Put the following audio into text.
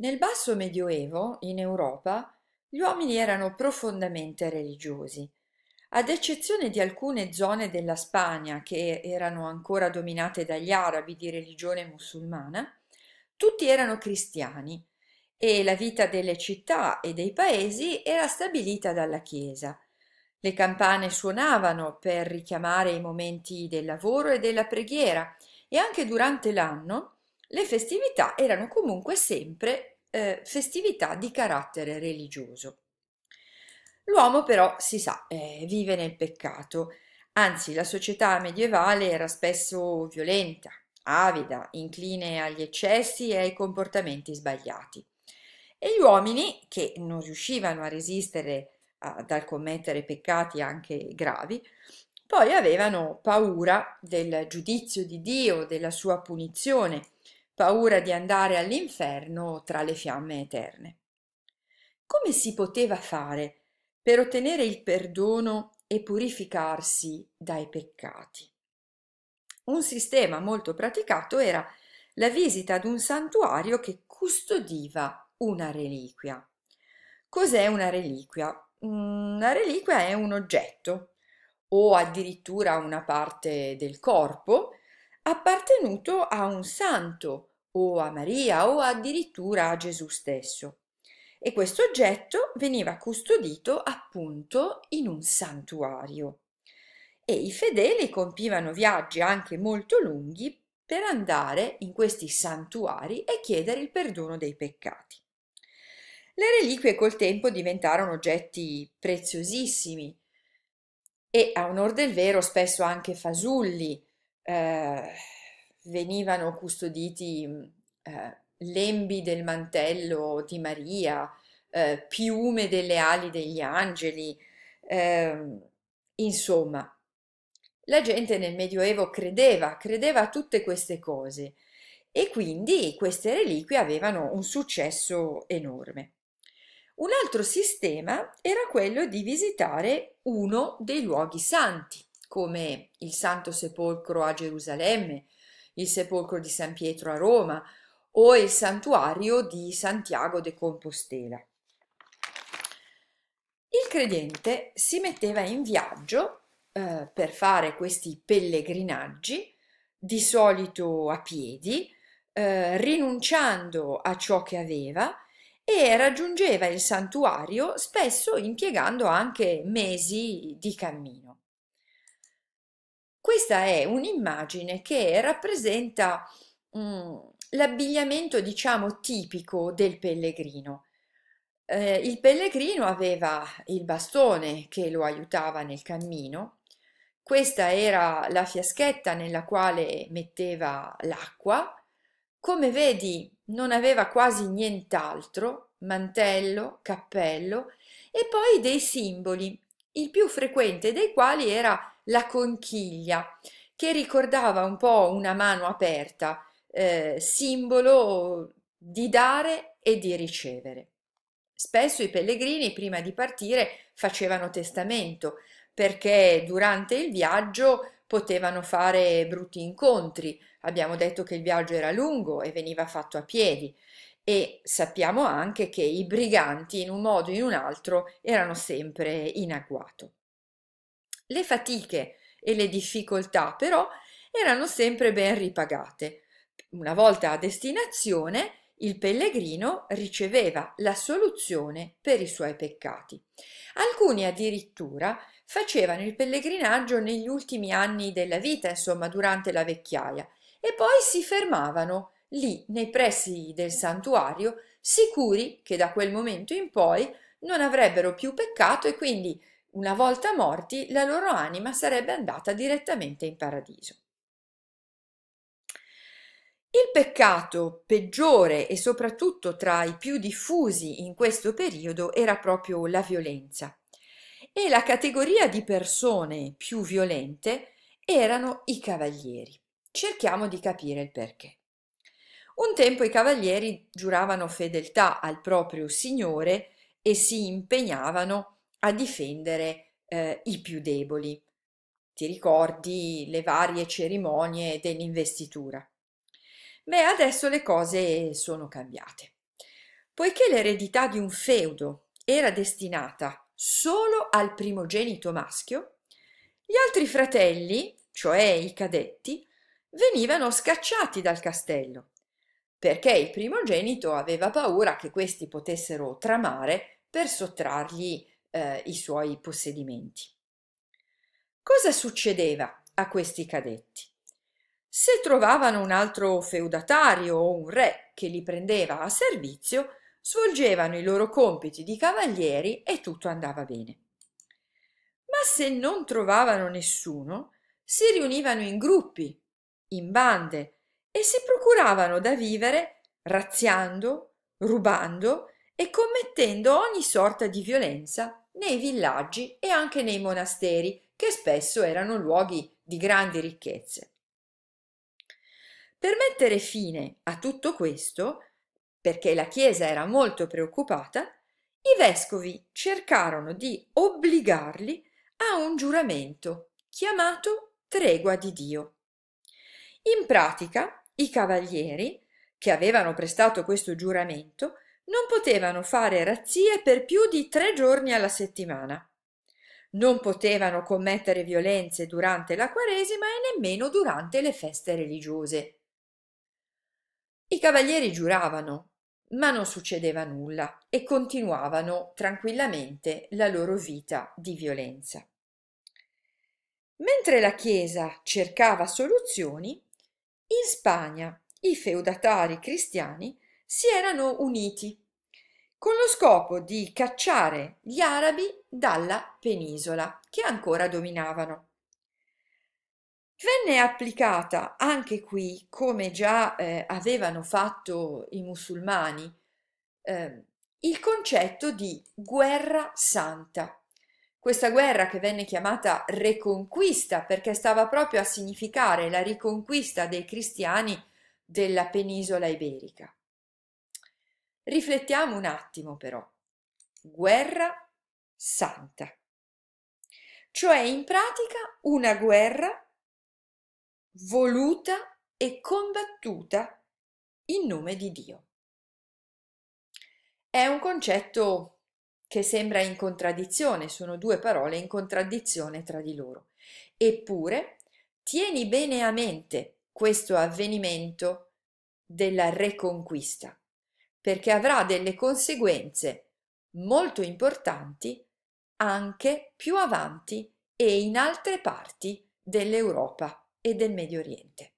Nel basso medioevo, in Europa, gli uomini erano profondamente religiosi. Ad eccezione di alcune zone della Spagna che erano ancora dominate dagli arabi di religione musulmana, tutti erano cristiani e la vita delle città e dei paesi era stabilita dalla Chiesa. Le campane suonavano per richiamare i momenti del lavoro e della preghiera e anche durante l'anno le festività erano comunque sempre eh, festività di carattere religioso. L'uomo però, si sa, eh, vive nel peccato, anzi la società medievale era spesso violenta, avida, incline agli eccessi e ai comportamenti sbagliati. E gli uomini, che non riuscivano a resistere a, dal commettere peccati anche gravi, poi avevano paura del giudizio di Dio, della sua punizione paura di andare all'inferno tra le fiamme eterne. Come si poteva fare per ottenere il perdono e purificarsi dai peccati? Un sistema molto praticato era la visita ad un santuario che custodiva una reliquia. Cos'è una reliquia? Una mm, reliquia è un oggetto o addirittura una parte del corpo appartenuto a un santo o a Maria o addirittura a Gesù stesso. E questo oggetto veniva custodito appunto in un santuario. E i fedeli compivano viaggi anche molto lunghi per andare in questi santuari e chiedere il perdono dei peccati. Le reliquie col tempo diventarono oggetti preziosissimi e a onor del vero spesso anche fasulli, eh, venivano custoditi mm, eh, lembi del mantello di Maria, eh, piume delle ali degli angeli, eh, insomma. La gente nel Medioevo credeva, credeva a tutte queste cose e quindi queste reliquie avevano un successo enorme. Un altro sistema era quello di visitare uno dei luoghi santi, come il Santo Sepolcro a Gerusalemme il sepolcro di San Pietro a Roma o il santuario di Santiago de Compostela. Il credente si metteva in viaggio eh, per fare questi pellegrinaggi, di solito a piedi, eh, rinunciando a ciò che aveva e raggiungeva il santuario spesso impiegando anche mesi di cammino. Questa è un'immagine che rappresenta mh, mm, l'abbigliamento, diciamo, tipico del pellegrino. Eh, il pellegrino aveva il bastone che lo aiutava nel cammino, questa era la fiaschetta nella quale metteva l'acqua. Come vedi, non aveva quasi nient'altro, mantello, cappello e poi dei simboli, il più frequente dei quali era la conchiglia, che ricordava un po' una mano aperta, eh, simbolo di dare e di ricevere. Spesso i pellegrini prima di partire facevano testamento perché durante il viaggio potevano fare brutti incontri. Abbiamo detto che il viaggio era lungo e veniva fatto a piedi e sappiamo anche che i briganti in un modo o in un altro erano sempre in agguato. Le fatiche e le difficoltà, però, erano sempre ben ripagate. Una volta a destinazione, il pellegrino riceveva la soluzione per i suoi peccati. Alcuni addirittura facevano il pellegrinaggio negli ultimi anni della vita, insomma durante la vecchiaia, e poi si fermavano lì nei pressi del santuario, sicuri che da quel momento in poi non avrebbero più peccato e quindi una volta morti, la loro anima sarebbe andata direttamente in paradiso. Il peccato peggiore e soprattutto tra i più diffusi in questo periodo era proprio la violenza. E la categoria di persone più violente erano i cavalieri. Cerchiamo di capire il perché. Un tempo i cavalieri giuravano fedeltà al proprio signore e si impegnavano a a difendere eh, i più deboli. Ti ricordi le varie cerimonie dell'investitura? Beh, adesso le cose sono cambiate. Poiché l'eredità di un feudo era destinata solo al primogenito maschio, gli altri fratelli, cioè i cadetti, venivano scacciati dal castello, perché il primogenito aveva paura che questi potessero tramare per sottrargli eh, i suoi possedimenti. Cosa succedeva a questi cadetti? Se trovavano un altro feudatario o un re che li prendeva a servizio, svolgevano i loro compiti di cavalieri e tutto andava bene. Ma se non trovavano nessuno, si riunivano in gruppi, in bande e si procuravano da vivere razziando, rubando e commettendo ogni sorta di violenza nei villaggi e anche nei monasteri, che spesso erano luoghi di grandi ricchezze. Per mettere fine a tutto questo, perché la Chiesa era molto preoccupata, i vescovi cercarono di obbligarli a un giuramento chiamato tregua di Dio. In pratica, i cavalieri, che avevano prestato questo giuramento, non potevano fare razzie per più di tre giorni alla settimana. Non potevano commettere violenze durante la Quaresima e nemmeno durante le feste religiose. I cavalieri giuravano, ma non succedeva nulla e continuavano tranquillamente la loro vita di violenza. Mentre la Chiesa cercava soluzioni, in Spagna i feudatari cristiani si erano uniti con lo scopo di cacciare gli arabi dalla penisola che ancora dominavano. Venne applicata anche qui, come già eh, avevano fatto i musulmani, eh, il concetto di guerra santa. Questa guerra che venne chiamata Reconquista perché stava proprio a significare la riconquista dei cristiani della penisola iberica. Riflettiamo un attimo però. Guerra santa. Cioè in pratica una guerra voluta e combattuta in nome di Dio. È un concetto che sembra in contraddizione, sono due parole in contraddizione tra di loro. Eppure, tieni bene a mente questo avvenimento della reconquista perché avrà delle conseguenze molto importanti anche più avanti e in altre parti dell'Europa e del Medio Oriente.